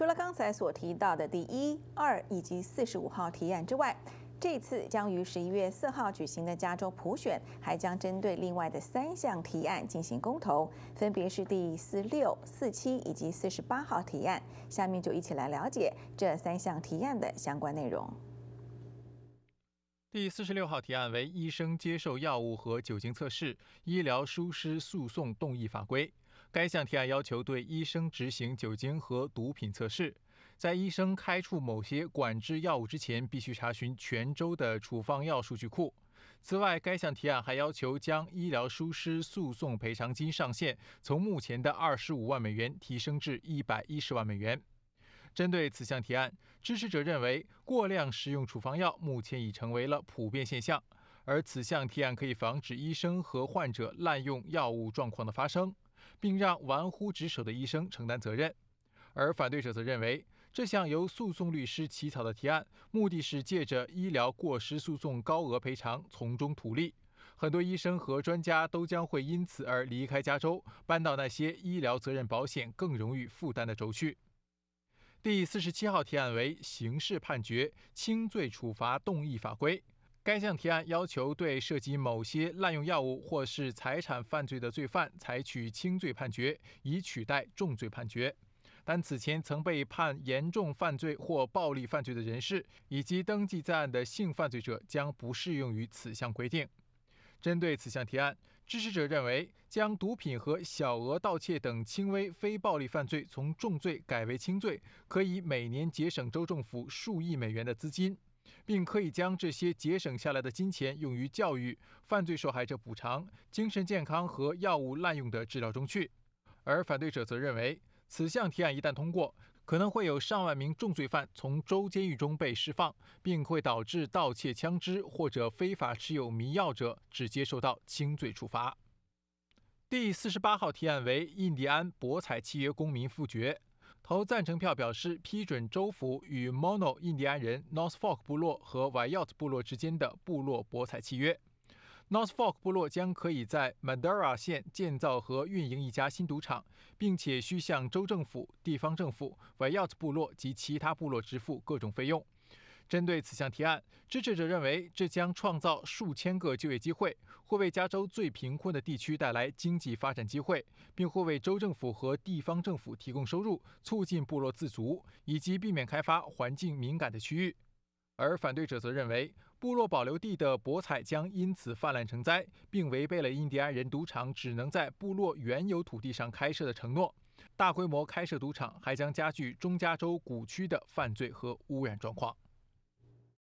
除了刚才所提到的第一、二以及四十五号提案之外，这次将于十一月四号举行的加州普选还将针对另外的三项提案进行公投，分别是第四、六、四七以及四十八号提案。下面就一起来了解这三项提案的相关内容。第四十六号提案为医生接受药物和酒精测试、医疗疏失诉讼动议法规。该项提案要求对医生执行酒精和毒品测试，在医生开出某些管制药物之前，必须查询全州的处方药数据库。此外，该项提案还要求将医疗疏失诉讼赔偿金上限从目前的二十五万美元提升至一百一十万美元。针对此项提案，支持者认为，过量使用处方药目前已成为了普遍现象，而此项提案可以防止医生和患者滥用药物状况的发生。并让玩忽职守的医生承担责任，而反对者则认为，这项由诉讼律师起草的提案，目的是借着医疗过失诉讼高额赔偿从中图利。很多医生和专家都将会因此而离开加州，搬到那些医疗责任保险更容易负担的州去。第四十七号提案为刑事判决轻罪处罚动议法规。该项提案要求对涉及某些滥用药物或是财产犯罪的罪犯采取轻罪判决，以取代重罪判决。但此前曾被判严重犯罪或暴力犯罪的人士，以及登记在案的性犯罪者将不适用于此项规定。针对此项提案，支持者认为，将毒品和小额盗窃等轻微非暴力犯罪从重罪改为轻罪，可以每年节省州政府数亿美元的资金。并可以将这些节省下来的金钱用于教育、犯罪受害者补偿、精神健康和药物滥用的治疗中去。而反对者则认为，此项提案一旦通过，可能会有上万名重罪犯从州监狱中被释放，并会导致盗窃枪支或者非法持有迷药者直接受到轻罪处罚。第四十八号提案为印第安博彩契约公民复决。投赞成票，表示批准州府与 Mono 印第安人、Northfork 部落和 Wyot 部落之间的部落博彩契约。Northfork 部落将可以在 m a d a r a 县建造和运营一家新赌场，并且需向州政府、地方政府、Wyot 部落及其他部落支付各种费用。针对此项提案，支持者认为这将创造数千个就业机会，会为加州最贫困的地区带来经济发展机会，并会为州政府和地方政府提供收入，促进部落自足，以及避免开发环境敏感的区域。而反对者则认为，部落保留地的博彩将因此泛滥成灾，并违背了印第安人赌场只能在部落原有土地上开设的承诺。大规模开设赌场还将加剧中加州谷区的犯罪和污染状况。